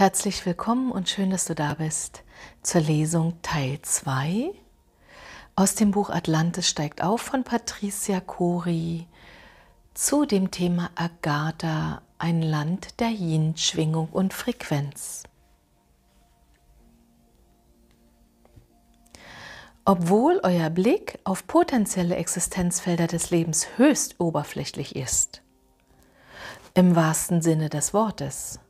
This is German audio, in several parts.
Herzlich willkommen und schön, dass du da bist zur Lesung Teil 2 aus dem Buch Atlantis steigt auf von Patricia Cori zu dem Thema Agatha, ein Land der Yin-Schwingung und Frequenz. Obwohl euer Blick auf potenzielle Existenzfelder des Lebens höchst oberflächlich ist, im wahrsten Sinne des Wortes,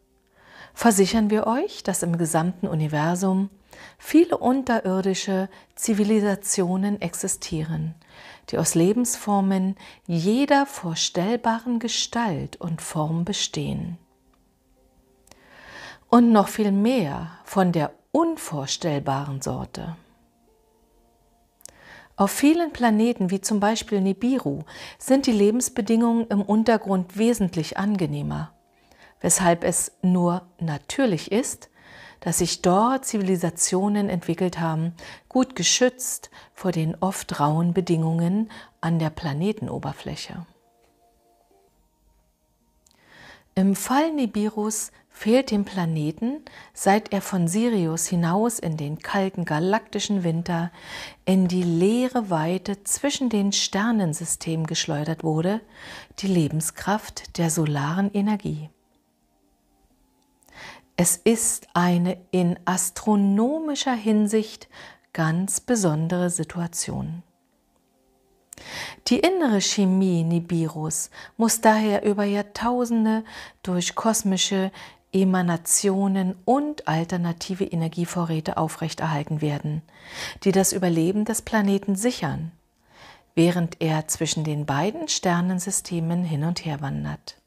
versichern wir euch, dass im gesamten Universum viele unterirdische Zivilisationen existieren, die aus Lebensformen jeder vorstellbaren Gestalt und Form bestehen. Und noch viel mehr von der unvorstellbaren Sorte. Auf vielen Planeten, wie zum Beispiel Nibiru, sind die Lebensbedingungen im Untergrund wesentlich angenehmer weshalb es nur natürlich ist, dass sich dort Zivilisationen entwickelt haben, gut geschützt vor den oft rauen Bedingungen an der Planetenoberfläche. Im Fall Nibirus fehlt dem Planeten, seit er von Sirius hinaus in den kalten galaktischen Winter in die leere Weite zwischen den Sternensystemen geschleudert wurde, die Lebenskraft der solaren Energie. Es ist eine in astronomischer Hinsicht ganz besondere Situation. Die innere Chemie Nibirus muss daher über Jahrtausende durch kosmische Emanationen und alternative Energievorräte aufrechterhalten werden, die das Überleben des Planeten sichern, während er zwischen den beiden Sternensystemen hin und her wandert.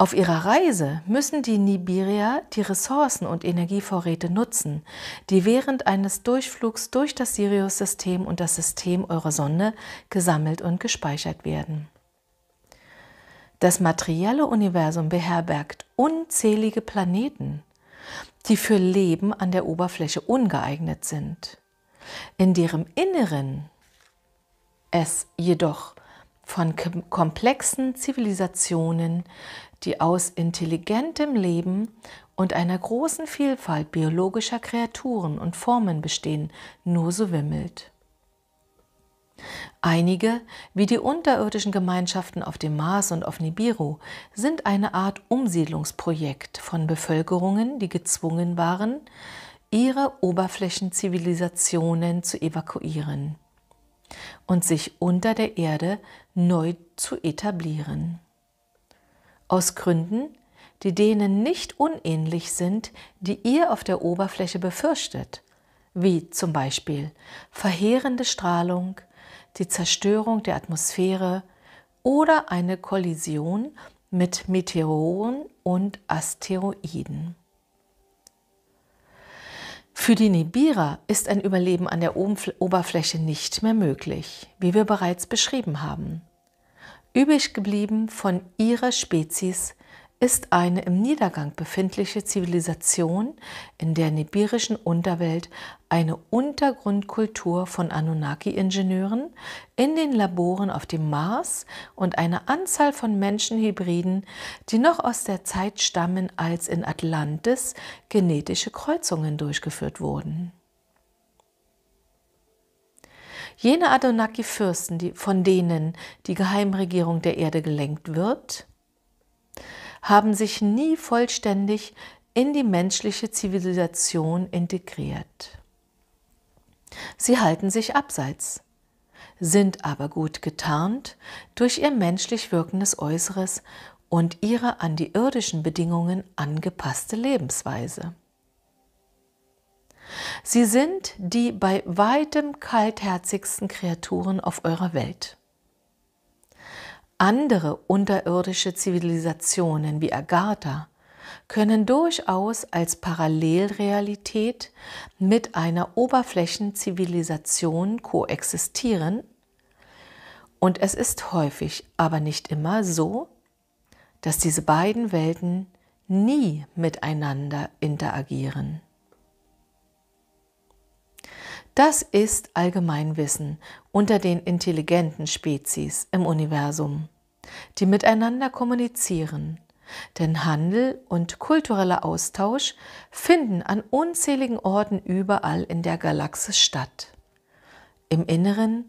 Auf ihrer Reise müssen die Nibirier die Ressourcen und Energievorräte nutzen, die während eines Durchflugs durch das Sirius-System und das System eurer Sonne gesammelt und gespeichert werden. Das materielle Universum beherbergt unzählige Planeten, die für Leben an der Oberfläche ungeeignet sind, in deren Inneren es jedoch von komplexen Zivilisationen die aus intelligentem Leben und einer großen Vielfalt biologischer Kreaturen und Formen bestehen, nur so wimmelt. Einige, wie die unterirdischen Gemeinschaften auf dem Mars und auf Nibiru, sind eine Art Umsiedlungsprojekt von Bevölkerungen, die gezwungen waren, ihre Oberflächenzivilisationen zu evakuieren und sich unter der Erde neu zu etablieren aus Gründen, die denen nicht unähnlich sind, die ihr auf der Oberfläche befürchtet, wie zum Beispiel verheerende Strahlung, die Zerstörung der Atmosphäre oder eine Kollision mit Meteoren und Asteroiden. Für die Nebira ist ein Überleben an der Oberfläche nicht mehr möglich, wie wir bereits beschrieben haben. Übrig geblieben von ihrer Spezies ist eine im Niedergang befindliche Zivilisation in der nebirischen Unterwelt eine Untergrundkultur von Anunnaki-Ingenieuren in den Laboren auf dem Mars und eine Anzahl von Menschenhybriden, die noch aus der Zeit stammen, als in Atlantis genetische Kreuzungen durchgeführt wurden. Jene adonaki fürsten von denen die Geheimregierung der Erde gelenkt wird, haben sich nie vollständig in die menschliche Zivilisation integriert. Sie halten sich abseits, sind aber gut getarnt durch ihr menschlich wirkendes Äußeres und ihre an die irdischen Bedingungen angepasste Lebensweise. Sie sind die bei weitem kaltherzigsten Kreaturen auf eurer Welt. Andere unterirdische Zivilisationen wie Agatha können durchaus als Parallelrealität mit einer Oberflächenzivilisation koexistieren. Und es ist häufig, aber nicht immer so, dass diese beiden Welten nie miteinander interagieren. Das ist Allgemeinwissen unter den intelligenten Spezies im Universum, die miteinander kommunizieren. Denn Handel und kultureller Austausch finden an unzähligen Orten überall in der Galaxie statt. Im Inneren,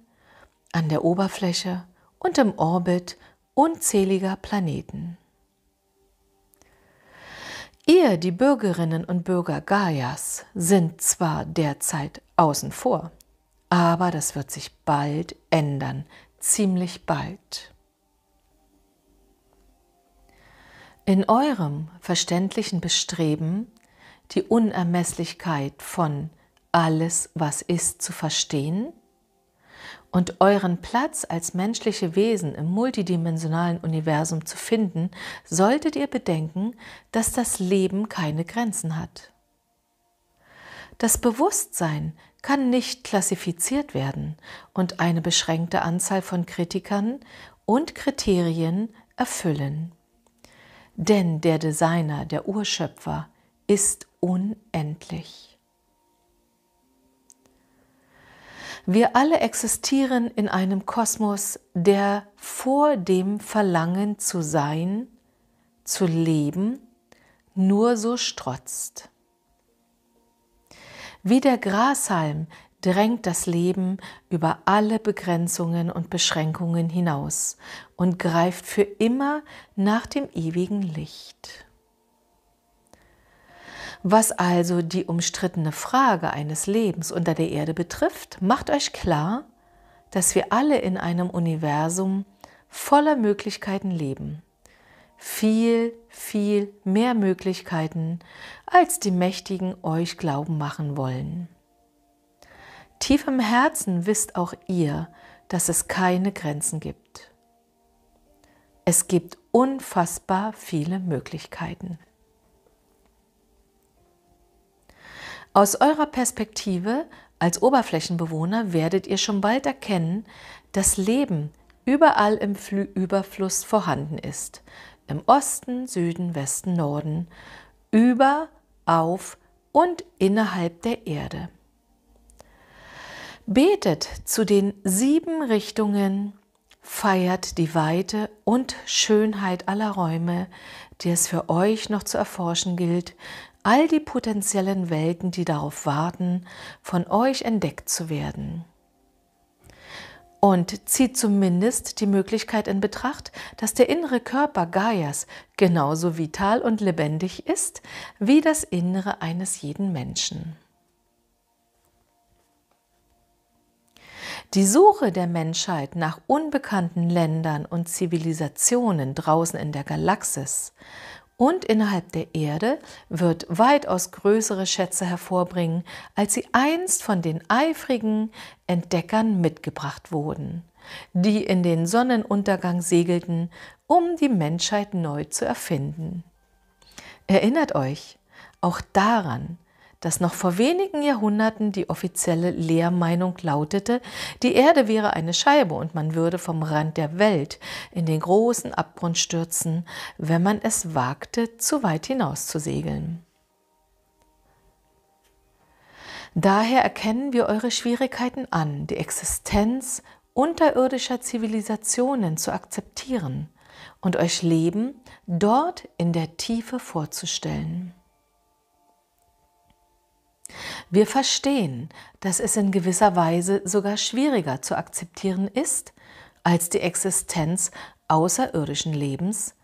an der Oberfläche und im Orbit unzähliger Planeten. Wir, die Bürgerinnen und Bürger Gaias, sind zwar derzeit außen vor, aber das wird sich bald ändern, ziemlich bald. In eurem verständlichen Bestreben, die Unermesslichkeit von alles, was ist, zu verstehen, und euren Platz als menschliche Wesen im multidimensionalen Universum zu finden, solltet ihr bedenken, dass das Leben keine Grenzen hat. Das Bewusstsein kann nicht klassifiziert werden und eine beschränkte Anzahl von Kritikern und Kriterien erfüllen. Denn der Designer, der Urschöpfer, ist unendlich. Wir alle existieren in einem Kosmos, der vor dem Verlangen zu sein, zu leben, nur so strotzt. Wie der Grashalm drängt das Leben über alle Begrenzungen und Beschränkungen hinaus und greift für immer nach dem ewigen Licht. Was also die umstrittene Frage eines Lebens unter der Erde betrifft, macht euch klar, dass wir alle in einem Universum voller Möglichkeiten leben. Viel, viel mehr Möglichkeiten, als die Mächtigen euch glauben machen wollen. Tief im Herzen wisst auch ihr, dass es keine Grenzen gibt. Es gibt unfassbar viele Möglichkeiten. Aus eurer Perspektive als Oberflächenbewohner werdet ihr schon bald erkennen, dass Leben überall im Flü Überfluss vorhanden ist. Im Osten, Süden, Westen, Norden, über, auf und innerhalb der Erde. Betet zu den sieben Richtungen, feiert die Weite und Schönheit aller Räume, die es für euch noch zu erforschen gilt, all die potenziellen Welten, die darauf warten, von euch entdeckt zu werden. Und zieht zumindest die Möglichkeit in Betracht, dass der innere Körper Gaias genauso vital und lebendig ist wie das Innere eines jeden Menschen. Die Suche der Menschheit nach unbekannten Ländern und Zivilisationen draußen in der Galaxis und innerhalb der Erde wird weitaus größere Schätze hervorbringen, als sie einst von den eifrigen Entdeckern mitgebracht wurden, die in den Sonnenuntergang segelten, um die Menschheit neu zu erfinden. Erinnert euch auch daran, dass noch vor wenigen Jahrhunderten die offizielle Lehrmeinung lautete, die Erde wäre eine Scheibe und man würde vom Rand der Welt in den großen Abgrund stürzen, wenn man es wagte, zu weit hinaus zu segeln. Daher erkennen wir eure Schwierigkeiten an, die Existenz unterirdischer Zivilisationen zu akzeptieren und euch Leben dort in der Tiefe vorzustellen. Wir verstehen, dass es in gewisser Weise sogar schwieriger zu akzeptieren ist als die Existenz außerirdischen Lebens,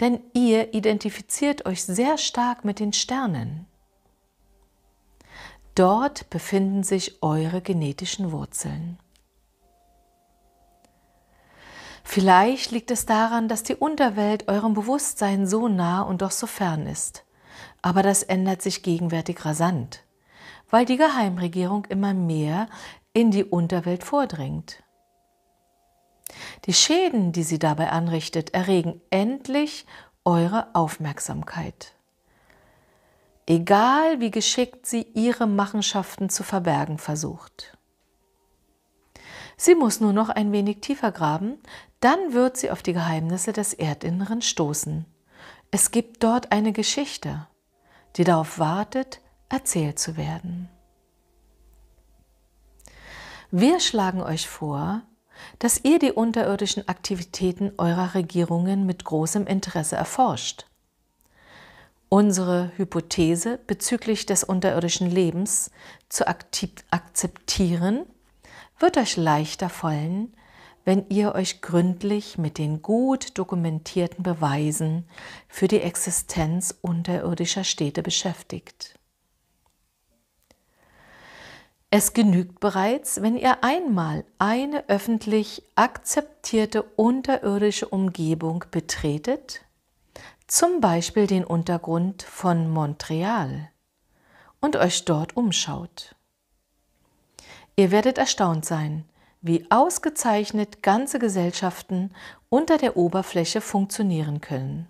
denn ihr identifiziert euch sehr stark mit den Sternen. Dort befinden sich eure genetischen Wurzeln. Vielleicht liegt es daran, dass die Unterwelt eurem Bewusstsein so nah und doch so fern ist. Aber das ändert sich gegenwärtig rasant weil die Geheimregierung immer mehr in die Unterwelt vordringt. Die Schäden, die sie dabei anrichtet, erregen endlich eure Aufmerksamkeit. Egal wie geschickt sie ihre Machenschaften zu verbergen versucht. Sie muss nur noch ein wenig tiefer graben, dann wird sie auf die Geheimnisse des Erdinneren stoßen. Es gibt dort eine Geschichte, die darauf wartet, erzählt zu werden. Wir schlagen euch vor, dass ihr die unterirdischen Aktivitäten eurer Regierungen mit großem Interesse erforscht. Unsere Hypothese bezüglich des unterirdischen Lebens zu akzeptieren wird euch leichter fallen, wenn ihr euch gründlich mit den gut dokumentierten Beweisen für die Existenz unterirdischer Städte beschäftigt. Es genügt bereits, wenn ihr einmal eine öffentlich akzeptierte unterirdische Umgebung betretet, zum Beispiel den Untergrund von Montreal, und euch dort umschaut. Ihr werdet erstaunt sein, wie ausgezeichnet ganze Gesellschaften unter der Oberfläche funktionieren können.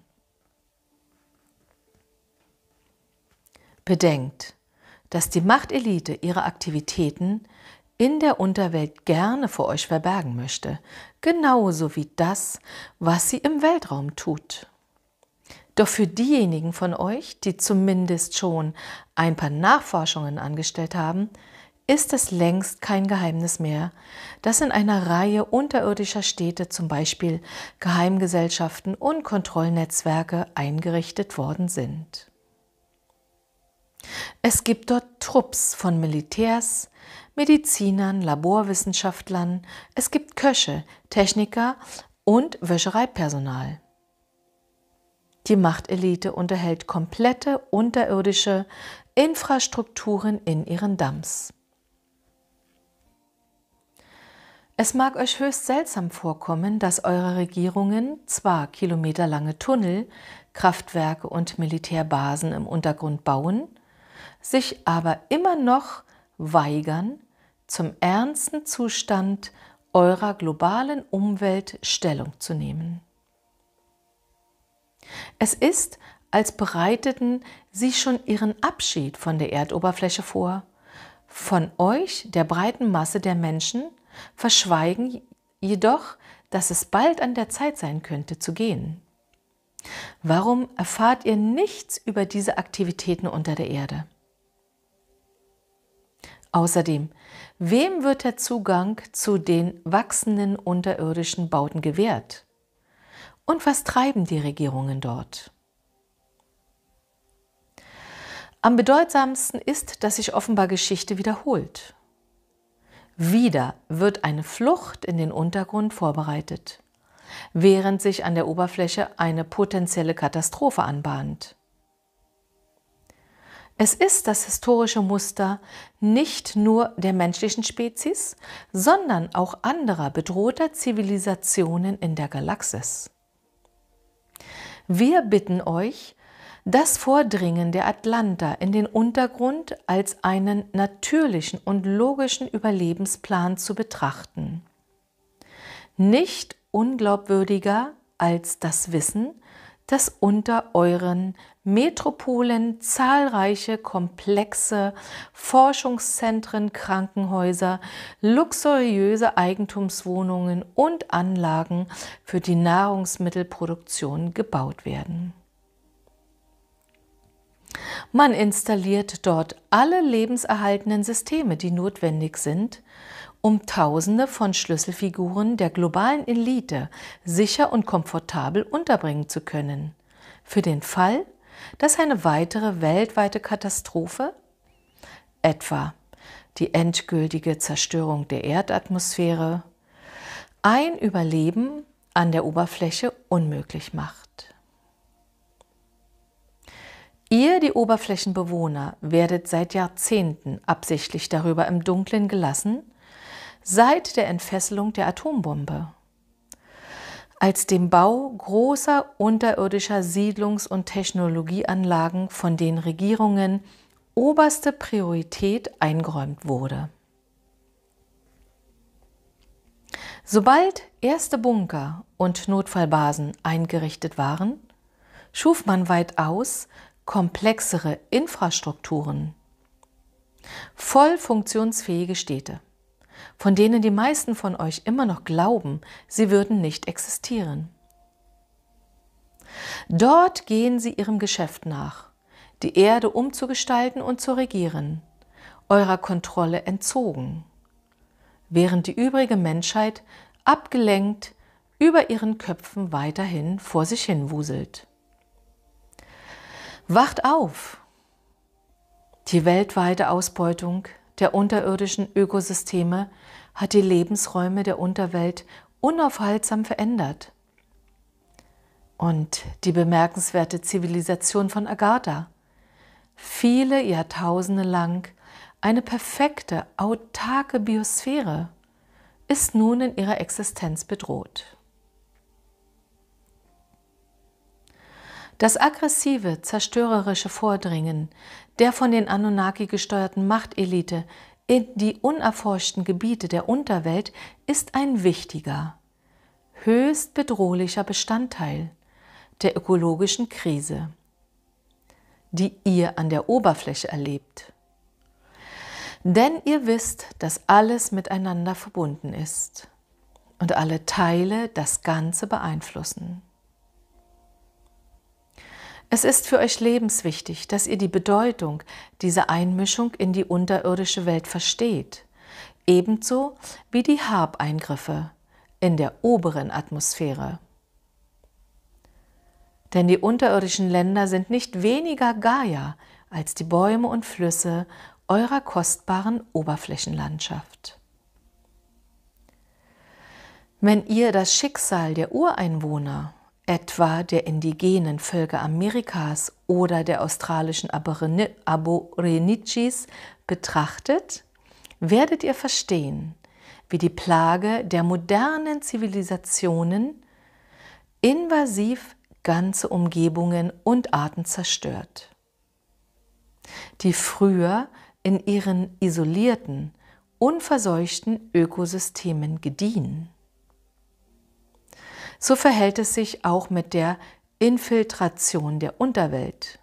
Bedenkt, dass die Machtelite ihre Aktivitäten in der Unterwelt gerne vor euch verbergen möchte, genauso wie das, was sie im Weltraum tut. Doch für diejenigen von euch, die zumindest schon ein paar Nachforschungen angestellt haben, ist es längst kein Geheimnis mehr, dass in einer Reihe unterirdischer Städte zum Beispiel Geheimgesellschaften und Kontrollnetzwerke eingerichtet worden sind. Es gibt dort Trupps von Militärs, Medizinern, Laborwissenschaftlern, es gibt Köche, Techniker und Wäschereipersonal. Die Machtelite unterhält komplette unterirdische Infrastrukturen in ihren Dams. Es mag euch höchst seltsam vorkommen, dass eure Regierungen zwar kilometerlange Tunnel, Kraftwerke und Militärbasen im Untergrund bauen, sich aber immer noch weigern, zum ernsten Zustand eurer globalen Umwelt Stellung zu nehmen. Es ist, als bereiteten sie schon ihren Abschied von der Erdoberfläche vor. Von euch, der breiten Masse der Menschen, verschweigen jedoch, dass es bald an der Zeit sein könnte zu gehen. Warum erfahrt ihr nichts über diese Aktivitäten unter der Erde? Außerdem, wem wird der Zugang zu den wachsenden unterirdischen Bauten gewährt? Und was treiben die Regierungen dort? Am bedeutsamsten ist, dass sich offenbar Geschichte wiederholt. Wieder wird eine Flucht in den Untergrund vorbereitet, während sich an der Oberfläche eine potenzielle Katastrophe anbahnt. Es ist das historische Muster nicht nur der menschlichen Spezies, sondern auch anderer bedrohter Zivilisationen in der Galaxis. Wir bitten euch, das Vordringen der Atlanter in den Untergrund als einen natürlichen und logischen Überlebensplan zu betrachten. Nicht unglaubwürdiger als das Wissen, dass unter euren Metropolen zahlreiche komplexe Forschungszentren, Krankenhäuser, luxuriöse Eigentumswohnungen und Anlagen für die Nahrungsmittelproduktion gebaut werden. Man installiert dort alle lebenserhaltenden Systeme, die notwendig sind, um Tausende von Schlüsselfiguren der globalen Elite sicher und komfortabel unterbringen zu können. Für den Fall, dass eine weitere weltweite Katastrophe, etwa die endgültige Zerstörung der Erdatmosphäre, ein Überleben an der Oberfläche unmöglich macht. Ihr, die Oberflächenbewohner, werdet seit Jahrzehnten absichtlich darüber im Dunkeln gelassen, seit der Entfesselung der Atombombe. Als dem Bau großer unterirdischer Siedlungs- und Technologieanlagen von den Regierungen oberste Priorität eingeräumt wurde. Sobald erste Bunker und Notfallbasen eingerichtet waren, schuf man weitaus komplexere Infrastrukturen, voll funktionsfähige Städte von denen die meisten von euch immer noch glauben, sie würden nicht existieren. Dort gehen sie ihrem Geschäft nach, die Erde umzugestalten und zu regieren, eurer Kontrolle entzogen, während die übrige Menschheit abgelenkt über ihren Köpfen weiterhin vor sich hin wuselt. Wacht auf! Die weltweite Ausbeutung der unterirdischen Ökosysteme hat die Lebensräume der Unterwelt unaufhaltsam verändert. Und die bemerkenswerte Zivilisation von Agatha, viele Jahrtausende lang eine perfekte, autarke Biosphäre, ist nun in ihrer Existenz bedroht. Das aggressive, zerstörerische Vordringen der von den Anunnaki gesteuerten Machtelite in die unerforschten Gebiete der Unterwelt ist ein wichtiger, höchst bedrohlicher Bestandteil der ökologischen Krise, die ihr an der Oberfläche erlebt. Denn ihr wisst, dass alles miteinander verbunden ist und alle Teile das Ganze beeinflussen. Es ist für euch lebenswichtig, dass ihr die Bedeutung dieser Einmischung in die unterirdische Welt versteht, ebenso wie die hab in der oberen Atmosphäre. Denn die unterirdischen Länder sind nicht weniger Gaia als die Bäume und Flüsse eurer kostbaren Oberflächenlandschaft. Wenn ihr das Schicksal der Ureinwohner etwa der indigenen Völker Amerikas oder der australischen Aborigines betrachtet, werdet ihr verstehen, wie die Plage der modernen Zivilisationen invasiv ganze Umgebungen und Arten zerstört, die früher in ihren isolierten, unverseuchten Ökosystemen gediehen. So verhält es sich auch mit der Infiltration der Unterwelt.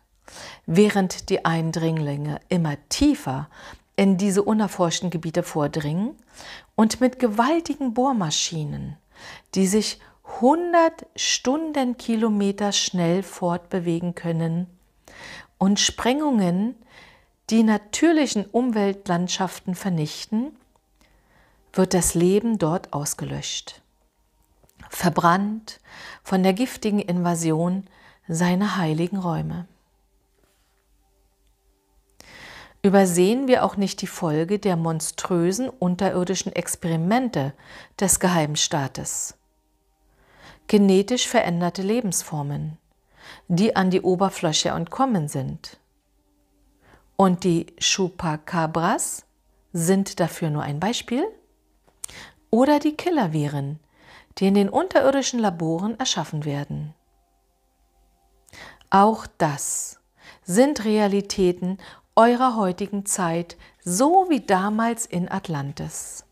Während die Eindringlinge immer tiefer in diese unerforschten Gebiete vordringen und mit gewaltigen Bohrmaschinen, die sich 100 Stundenkilometer schnell fortbewegen können und Sprengungen die natürlichen Umweltlandschaften vernichten, wird das Leben dort ausgelöscht verbrannt von der giftigen Invasion seiner heiligen Räume. Übersehen wir auch nicht die Folge der monströsen unterirdischen Experimente des Geheimstaates. Genetisch veränderte Lebensformen, die an die Oberfläche entkommen sind. Und die Chupacabras sind dafür nur ein Beispiel. Oder die Killerviren, die in den unterirdischen Laboren erschaffen werden. Auch das sind Realitäten eurer heutigen Zeit, so wie damals in Atlantis.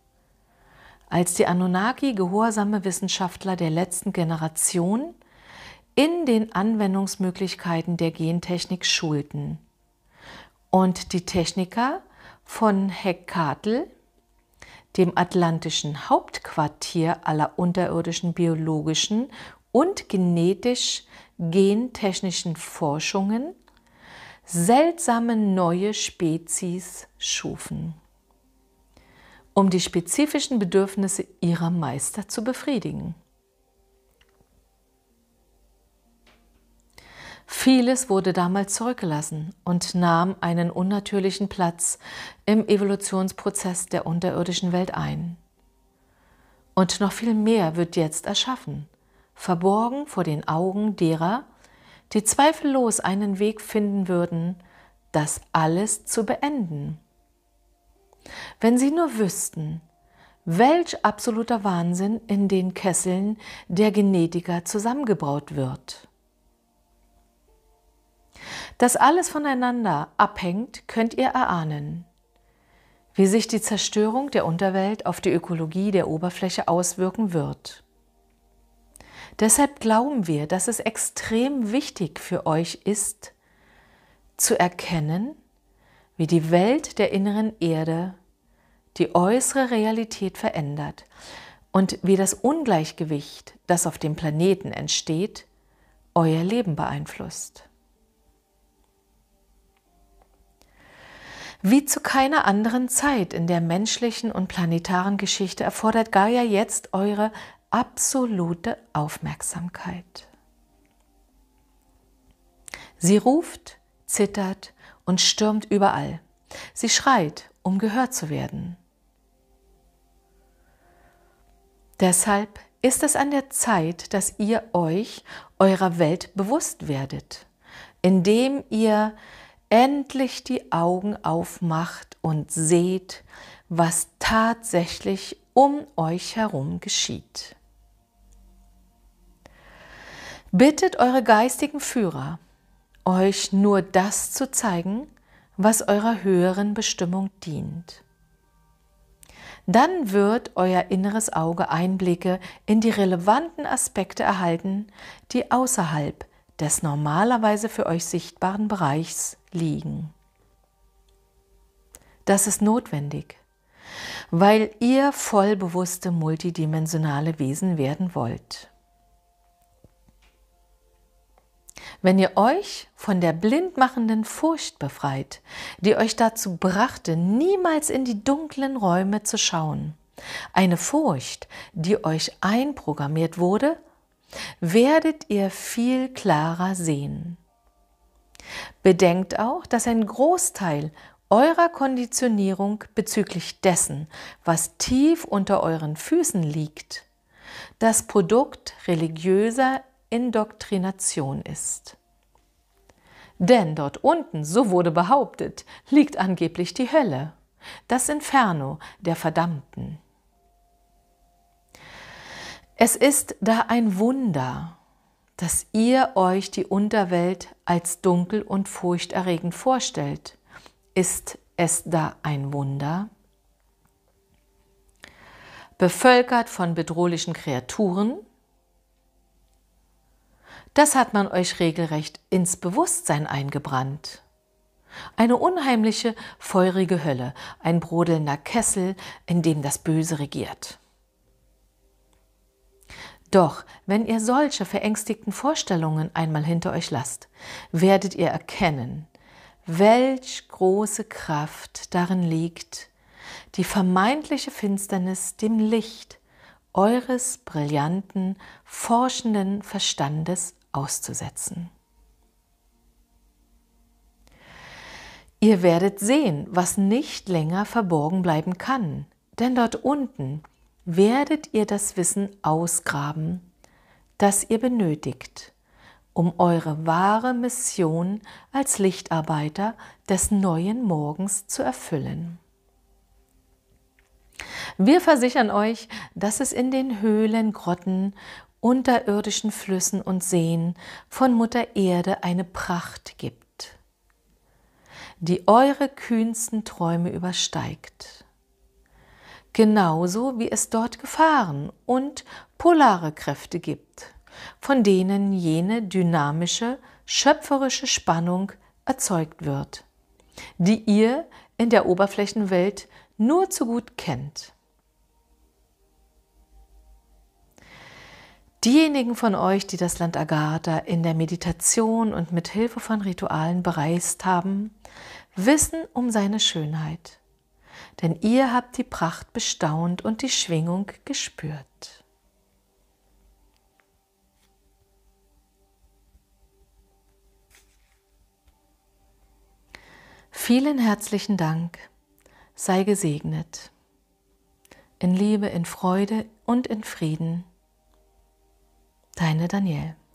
Als die Anunnaki gehorsame Wissenschaftler der letzten Generation in den Anwendungsmöglichkeiten der Gentechnik schulten und die Techniker von Heckkartel dem atlantischen Hauptquartier aller unterirdischen biologischen und genetisch gentechnischen Forschungen seltsame neue Spezies schufen, um die spezifischen Bedürfnisse ihrer Meister zu befriedigen. Vieles wurde damals zurückgelassen und nahm einen unnatürlichen Platz im Evolutionsprozess der unterirdischen Welt ein. Und noch viel mehr wird jetzt erschaffen, verborgen vor den Augen derer, die zweifellos einen Weg finden würden, das alles zu beenden. Wenn sie nur wüssten, welch absoluter Wahnsinn in den Kesseln der Genetiker zusammengebraut wird. Dass alles voneinander abhängt, könnt ihr erahnen. Wie sich die Zerstörung der Unterwelt auf die Ökologie der Oberfläche auswirken wird. Deshalb glauben wir, dass es extrem wichtig für euch ist, zu erkennen, wie die Welt der inneren Erde die äußere Realität verändert und wie das Ungleichgewicht, das auf dem Planeten entsteht, euer Leben beeinflusst. Wie zu keiner anderen Zeit in der menschlichen und planetaren Geschichte erfordert Gaia jetzt eure absolute Aufmerksamkeit. Sie ruft, zittert und stürmt überall. Sie schreit, um gehört zu werden. Deshalb ist es an der Zeit, dass ihr euch eurer Welt bewusst werdet, indem ihr endlich die Augen aufmacht und seht, was tatsächlich um euch herum geschieht. Bittet eure geistigen Führer, euch nur das zu zeigen, was eurer höheren Bestimmung dient. Dann wird euer inneres Auge Einblicke in die relevanten Aspekte erhalten, die außerhalb des normalerweise für euch sichtbaren Bereichs liegen. Das ist notwendig, weil ihr vollbewusste multidimensionale Wesen werden wollt. Wenn ihr euch von der blindmachenden Furcht befreit, die euch dazu brachte, niemals in die dunklen Räume zu schauen, eine Furcht, die euch einprogrammiert wurde, werdet ihr viel klarer sehen. Bedenkt auch, dass ein Großteil eurer Konditionierung bezüglich dessen, was tief unter euren Füßen liegt, das Produkt religiöser Indoktrination ist. Denn dort unten, so wurde behauptet, liegt angeblich die Hölle, das Inferno der Verdammten. Es ist da ein Wunder, dass ihr euch die Unterwelt als dunkel und furchterregend vorstellt. Ist es da ein Wunder? Bevölkert von bedrohlichen Kreaturen? Das hat man euch regelrecht ins Bewusstsein eingebrannt. Eine unheimliche, feurige Hölle, ein brodelnder Kessel, in dem das Böse regiert. Doch wenn ihr solche verängstigten Vorstellungen einmal hinter euch lasst, werdet ihr erkennen, welch große Kraft darin liegt, die vermeintliche Finsternis dem Licht eures brillanten, forschenden Verstandes auszusetzen. Ihr werdet sehen, was nicht länger verborgen bleiben kann, denn dort unten werdet ihr das Wissen ausgraben, das ihr benötigt, um eure wahre Mission als Lichtarbeiter des neuen Morgens zu erfüllen. Wir versichern euch, dass es in den Höhlen, Grotten, unterirdischen Flüssen und Seen von Mutter Erde eine Pracht gibt, die eure kühnsten Träume übersteigt genauso wie es dort Gefahren und polare Kräfte gibt, von denen jene dynamische, schöpferische Spannung erzeugt wird, die ihr in der Oberflächenwelt nur zu gut kennt. Diejenigen von euch, die das Land Agatha in der Meditation und mit Hilfe von Ritualen bereist haben, wissen um seine Schönheit denn ihr habt die Pracht bestaunt und die Schwingung gespürt. Vielen herzlichen Dank. Sei gesegnet. In Liebe, in Freude und in Frieden. Deine Danielle.